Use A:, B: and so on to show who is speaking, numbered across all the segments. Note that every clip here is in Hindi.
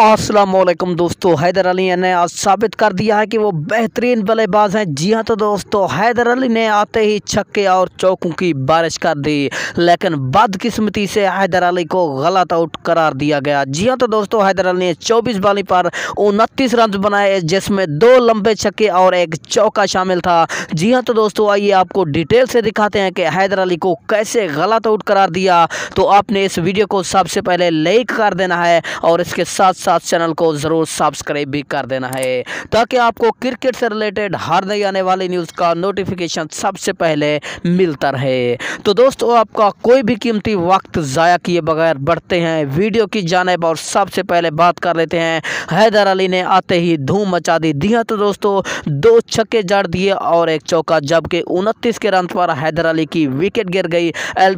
A: असलम दोस्तों हैदर अली ने आज साबित कर दिया है कि वो बेहतरीन बल्लेबाज हैं जी हाँ तो दोस्तों हैदर अली ने आते ही छक्के और चौकों की बारिश कर दी लेकिन बदकिस्मती से हैदर अली को गलत आउट करार दिया गया जी हाँ तो दोस्तों हैदर अली ने 24 बॉलिंग पर उनतीस रन बनाए जिसमें दो लंबे छक्के और एक चौका शामिल था जी हाँ तो दोस्तों आइए आपको डिटेल से दिखाते हैं कि हैदर अली को कैसे गलत आउट करार दिया तो आपने इस वीडियो को सबसे पहले लाइक कर देना है और इसके साथ साथ साथ चैनल को ज़रूर सब्सक्राइब भी कर देना है ताकि आपको क्रिकेट से रिलेटेड हर नई आने वाली न्यूज़ का नोटिफिकेशन सबसे पहले मिलता रहे तो दोस्तों आपका कोई भी कीमती वक्त ज़ाया किए बगैर बढ़ते हैं वीडियो की जानब और सबसे पहले बात कर लेते हैं हैदर अली ने आते ही धूम मचा दी दिया तो दोस्तों दो छक्के जड़ दिए और एक चौका जबकि उनतीस के रन पर हैदर अली की विकेट गिर गई एल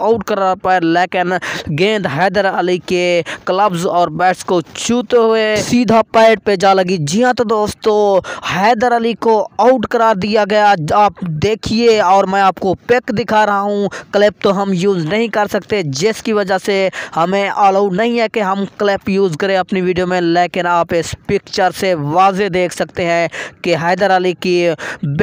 A: आउट करा पर लेकिन गेंद हैदर अली के क्लब्स और बैट्स को छूते हुए सीधा पैड पे जा लगी जी हाँ तो दोस्तों हैदर अली को आउट करा दिया गया आप देखिए और मैं आपको पैक दिखा रहा हूँ क्लैप तो हम यूज़ नहीं कर सकते जिसकी वजह से हमें अलाउ नहीं है कि हम क्लैप यूज़ करें अपनी वीडियो में लेकिन आप इस पिक्चर से वाजे देख सकते हैं कि हैदर अली की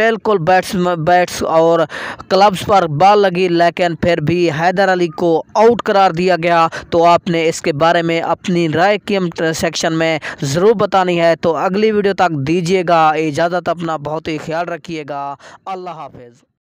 A: बिल्कुल बैट्स बैट्स और क्लब्स पर बाल लगी लेकिन फिर भी हैदर अली को आउट करार दिया गया तो आपने इसके बारे में अपनी राय की सेक्शन में ज़रूर बतानी है तो अगली वीडियो तक दीजिएगा इजाज़त अपना बहुत ही ख्याल रखिएगा अल्लाह हाफिज़